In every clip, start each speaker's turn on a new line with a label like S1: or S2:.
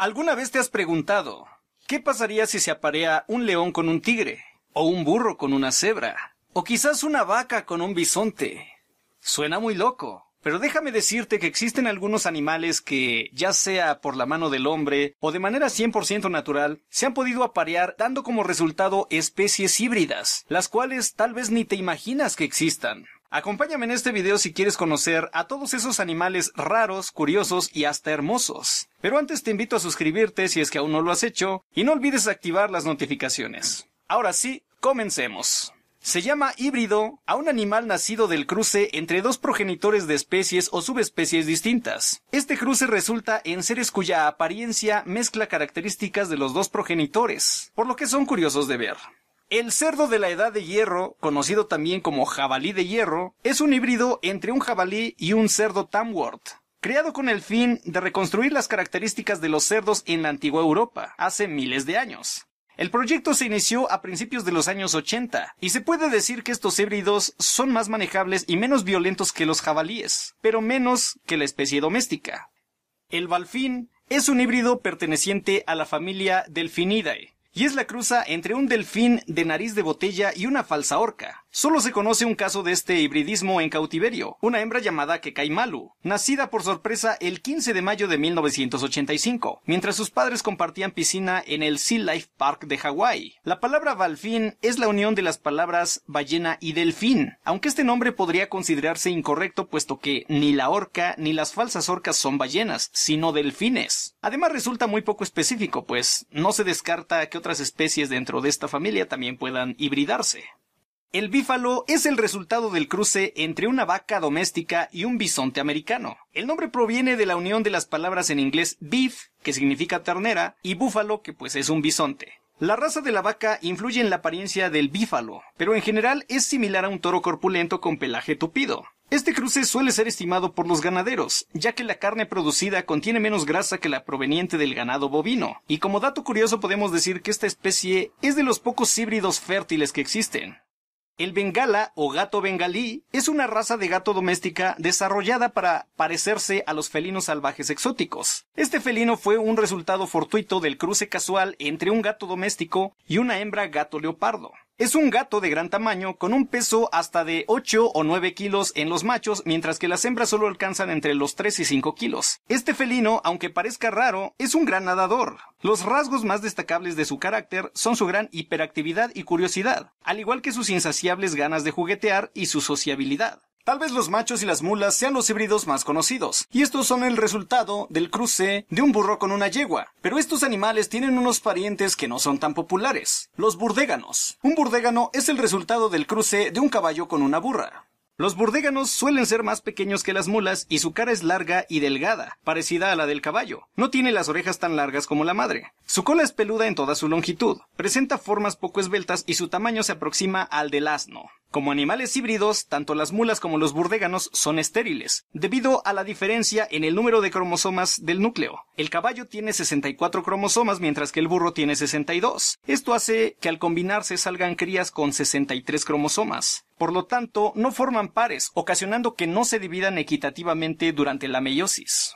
S1: ¿Alguna vez te has preguntado qué pasaría si se aparea un león con un tigre? ¿O un burro con una cebra? ¿O quizás una vaca con un bisonte? Suena muy loco, pero déjame decirte que existen algunos animales que, ya sea por la mano del hombre o de manera 100% natural, se han podido aparear dando como resultado especies híbridas, las cuales tal vez ni te imaginas que existan. Acompáñame en este video si quieres conocer a todos esos animales raros, curiosos y hasta hermosos. Pero antes te invito a suscribirte si es que aún no lo has hecho y no olvides activar las notificaciones. Ahora sí, comencemos. Se llama híbrido a un animal nacido del cruce entre dos progenitores de especies o subespecies distintas. Este cruce resulta en seres cuya apariencia mezcla características de los dos progenitores, por lo que son curiosos de ver. El cerdo de la edad de hierro, conocido también como jabalí de hierro, es un híbrido entre un jabalí y un cerdo Tamworth. Creado con el fin de reconstruir las características de los cerdos en la antigua Europa, hace miles de años. El proyecto se inició a principios de los años 80, y se puede decir que estos híbridos son más manejables y menos violentos que los jabalíes, pero menos que la especie doméstica. El balfín es un híbrido perteneciente a la familia Delfinidae, y es la cruza entre un delfín de nariz de botella y una falsa orca. Solo se conoce un caso de este hibridismo en cautiverio, una hembra llamada Kekaimalu, nacida por sorpresa el 15 de mayo de 1985, mientras sus padres compartían piscina en el Sea Life Park de Hawái. La palabra balfín es la unión de las palabras ballena y delfín, aunque este nombre podría considerarse incorrecto puesto que ni la orca ni las falsas orcas son ballenas, sino delfines. Además resulta muy poco específico, pues no se descarta que otras especies dentro de esta familia también puedan hibridarse. El bífalo es el resultado del cruce entre una vaca doméstica y un bisonte americano. El nombre proviene de la unión de las palabras en inglés beef, que significa ternera, y búfalo, que pues es un bisonte. La raza de la vaca influye en la apariencia del bífalo, pero en general es similar a un toro corpulento con pelaje tupido. Este cruce suele ser estimado por los ganaderos, ya que la carne producida contiene menos grasa que la proveniente del ganado bovino, y como dato curioso podemos decir que esta especie es de los pocos híbridos fértiles que existen. El bengala o gato bengalí es una raza de gato doméstica desarrollada para parecerse a los felinos salvajes exóticos. Este felino fue un resultado fortuito del cruce casual entre un gato doméstico y una hembra gato leopardo. Es un gato de gran tamaño con un peso hasta de 8 o 9 kilos en los machos, mientras que las hembras solo alcanzan entre los 3 y 5 kilos. Este felino, aunque parezca raro, es un gran nadador. Los rasgos más destacables de su carácter son su gran hiperactividad y curiosidad, al igual que sus insaciables ganas de juguetear y su sociabilidad. Tal vez los machos y las mulas sean los híbridos más conocidos, y estos son el resultado del cruce de un burro con una yegua, pero estos animales tienen unos parientes que no son tan populares, los burdéganos. Un burdégano es el resultado del cruce de un caballo con una burra. Los burdéganos suelen ser más pequeños que las mulas y su cara es larga y delgada, parecida a la del caballo. No tiene las orejas tan largas como la madre. Su cola es peluda en toda su longitud, presenta formas poco esbeltas y su tamaño se aproxima al del asno. Como animales híbridos, tanto las mulas como los burdéganos son estériles, debido a la diferencia en el número de cromosomas del núcleo. El caballo tiene 64 cromosomas mientras que el burro tiene 62. Esto hace que al combinarse salgan crías con 63 cromosomas por lo tanto, no forman pares, ocasionando que no se dividan equitativamente durante la meiosis.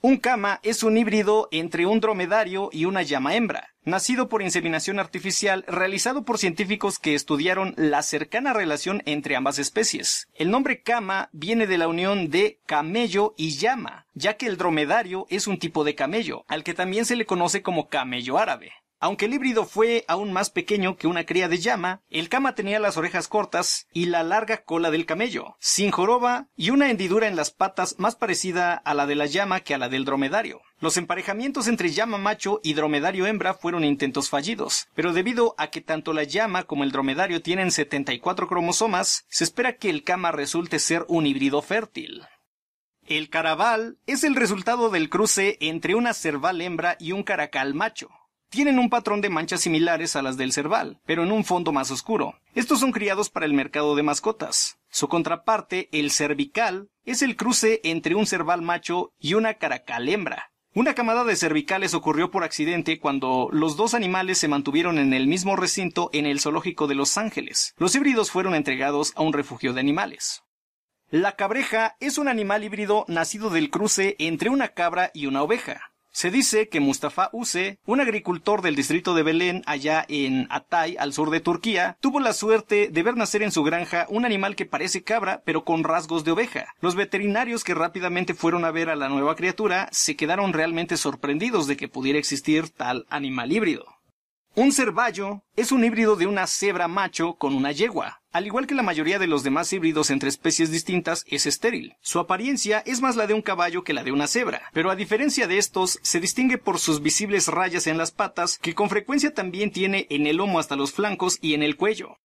S1: Un cama es un híbrido entre un dromedario y una llama hembra, nacido por inseminación artificial realizado por científicos que estudiaron la cercana relación entre ambas especies. El nombre cama viene de la unión de camello y llama, ya que el dromedario es un tipo de camello, al que también se le conoce como camello árabe. Aunque el híbrido fue aún más pequeño que una cría de llama, el cama tenía las orejas cortas y la larga cola del camello, sin joroba y una hendidura en las patas más parecida a la de la llama que a la del dromedario. Los emparejamientos entre llama macho y dromedario hembra fueron intentos fallidos, pero debido a que tanto la llama como el dromedario tienen 74 cromosomas, se espera que el cama resulte ser un híbrido fértil. El caraval es el resultado del cruce entre una cerval hembra y un caracal macho. Tienen un patrón de manchas similares a las del cerval, pero en un fondo más oscuro. Estos son criados para el mercado de mascotas. Su contraparte, el cervical, es el cruce entre un cerval macho y una caracal hembra. Una camada de cervicales ocurrió por accidente cuando los dos animales se mantuvieron en el mismo recinto en el zoológico de Los Ángeles. Los híbridos fueron entregados a un refugio de animales. La cabreja es un animal híbrido nacido del cruce entre una cabra y una oveja. Se dice que Mustafa Use, un agricultor del distrito de Belén, allá en Atay, al sur de Turquía, tuvo la suerte de ver nacer en su granja un animal que parece cabra, pero con rasgos de oveja. Los veterinarios que rápidamente fueron a ver a la nueva criatura se quedaron realmente sorprendidos de que pudiera existir tal animal híbrido. Un cervallo es un híbrido de una cebra macho con una yegua. Al igual que la mayoría de los demás híbridos entre especies distintas, es estéril. Su apariencia es más la de un caballo que la de una cebra, pero a diferencia de estos, se distingue por sus visibles rayas en las patas, que con frecuencia también tiene en el lomo hasta los flancos y en el cuello.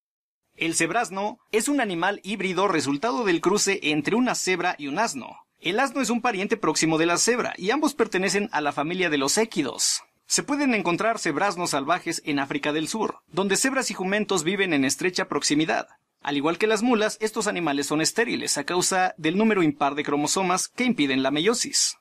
S1: El cebrasno es un animal híbrido resultado del cruce entre una cebra y un asno. El asno es un pariente próximo de la cebra y ambos pertenecen a la familia de los équidos. Se pueden encontrar no salvajes en África del Sur, donde cebras y jumentos viven en estrecha proximidad. Al igual que las mulas, estos animales son estériles a causa del número impar de cromosomas que impiden la meiosis.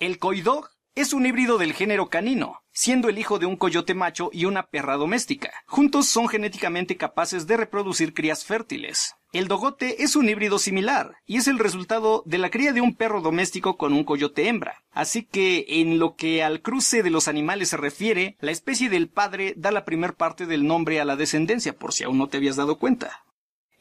S1: El coidog es un híbrido del género canino, siendo el hijo de un coyote macho y una perra doméstica. Juntos son genéticamente capaces de reproducir crías fértiles. El dogote es un híbrido similar y es el resultado de la cría de un perro doméstico con un coyote hembra. Así que en lo que al cruce de los animales se refiere, la especie del padre da la primer parte del nombre a la descendencia, por si aún no te habías dado cuenta.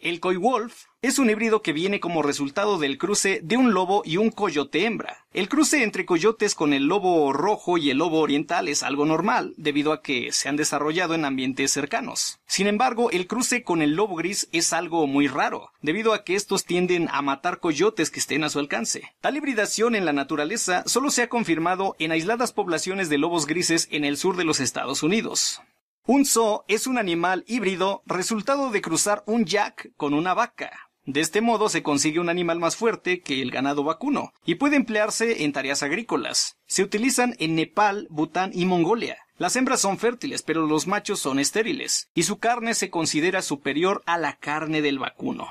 S1: El coywolf es un híbrido que viene como resultado del cruce de un lobo y un coyote hembra. El cruce entre coyotes con el lobo rojo y el lobo oriental es algo normal, debido a que se han desarrollado en ambientes cercanos. Sin embargo, el cruce con el lobo gris es algo muy raro, debido a que estos tienden a matar coyotes que estén a su alcance. Tal hibridación en la naturaleza solo se ha confirmado en aisladas poblaciones de lobos grises en el sur de los Estados Unidos. Un zoo es un animal híbrido resultado de cruzar un yak con una vaca. De este modo se consigue un animal más fuerte que el ganado vacuno y puede emplearse en tareas agrícolas. Se utilizan en Nepal, Bután y Mongolia. Las hembras son fértiles, pero los machos son estériles, y su carne se considera superior a la carne del vacuno.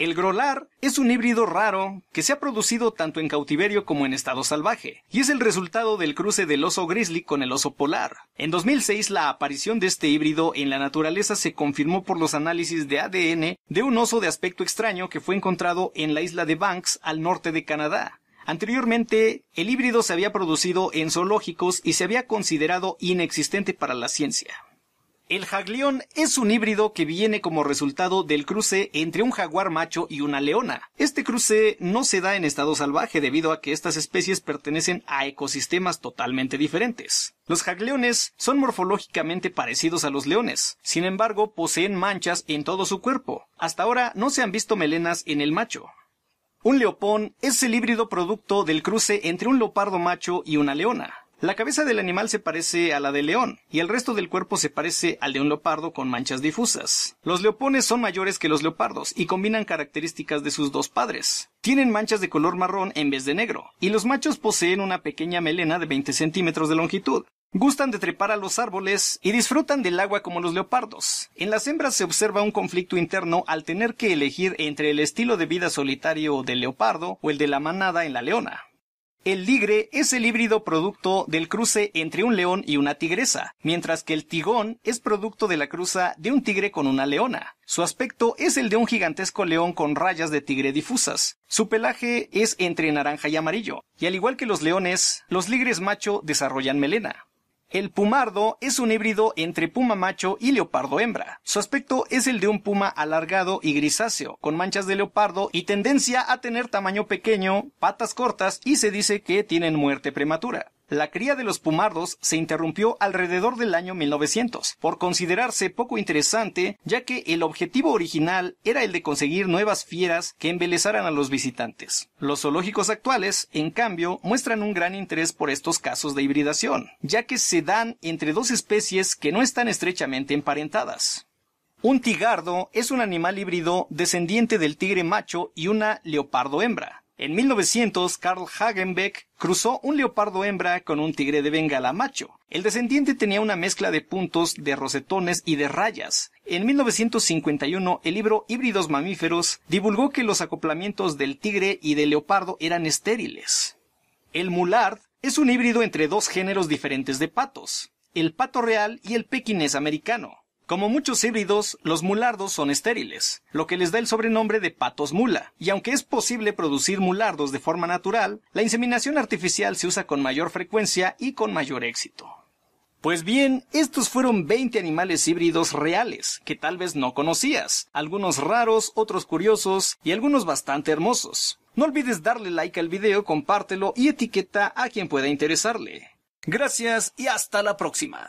S1: El grolar es un híbrido raro que se ha producido tanto en cautiverio como en estado salvaje, y es el resultado del cruce del oso grizzly con el oso polar. En 2006 la aparición de este híbrido en la naturaleza se confirmó por los análisis de ADN de un oso de aspecto extraño que fue encontrado en la isla de Banks al norte de Canadá. Anteriormente, el híbrido se había producido en zoológicos y se había considerado inexistente para la ciencia. El jaglión es un híbrido que viene como resultado del cruce entre un jaguar macho y una leona. Este cruce no se da en estado salvaje debido a que estas especies pertenecen a ecosistemas totalmente diferentes. Los jagleones son morfológicamente parecidos a los leones, sin embargo poseen manchas en todo su cuerpo. Hasta ahora no se han visto melenas en el macho. Un leopón es el híbrido producto del cruce entre un leopardo macho y una leona. La cabeza del animal se parece a la del león y el resto del cuerpo se parece al de un leopardo con manchas difusas. Los leopones son mayores que los leopardos y combinan características de sus dos padres. Tienen manchas de color marrón en vez de negro, y los machos poseen una pequeña melena de 20 centímetros de longitud. Gustan de trepar a los árboles y disfrutan del agua como los leopardos. En las hembras se observa un conflicto interno al tener que elegir entre el estilo de vida solitario del leopardo o el de la manada en la leona. El ligre es el híbrido producto del cruce entre un león y una tigresa, mientras que el tigón es producto de la cruza de un tigre con una leona. Su aspecto es el de un gigantesco león con rayas de tigre difusas. Su pelaje es entre naranja y amarillo, y al igual que los leones, los ligres macho desarrollan melena. El pumardo es un híbrido entre puma macho y leopardo hembra. Su aspecto es el de un puma alargado y grisáceo, con manchas de leopardo y tendencia a tener tamaño pequeño, patas cortas y se dice que tienen muerte prematura. La cría de los pumardos se interrumpió alrededor del año 1900, por considerarse poco interesante, ya que el objetivo original era el de conseguir nuevas fieras que embelezaran a los visitantes. Los zoológicos actuales, en cambio, muestran un gran interés por estos casos de hibridación, ya que se dan entre dos especies que no están estrechamente emparentadas. Un tigardo es un animal híbrido descendiente del tigre macho y una leopardo hembra. En 1900, Carl Hagenbeck cruzó un leopardo hembra con un tigre de Bengala macho. El descendiente tenía una mezcla de puntos, de rosetones y de rayas. En 1951, el libro Híbridos Mamíferos divulgó que los acoplamientos del tigre y del leopardo eran estériles. El mulard es un híbrido entre dos géneros diferentes de patos, el pato real y el pequinés americano. Como muchos híbridos, los mulardos son estériles, lo que les da el sobrenombre de patos mula, y aunque es posible producir mulardos de forma natural, la inseminación artificial se usa con mayor frecuencia y con mayor éxito. Pues bien, estos fueron 20 animales híbridos reales, que tal vez no conocías, algunos raros, otros curiosos y algunos bastante hermosos. No olvides darle like al video, compártelo y etiqueta a quien pueda interesarle. Gracias y hasta la próxima.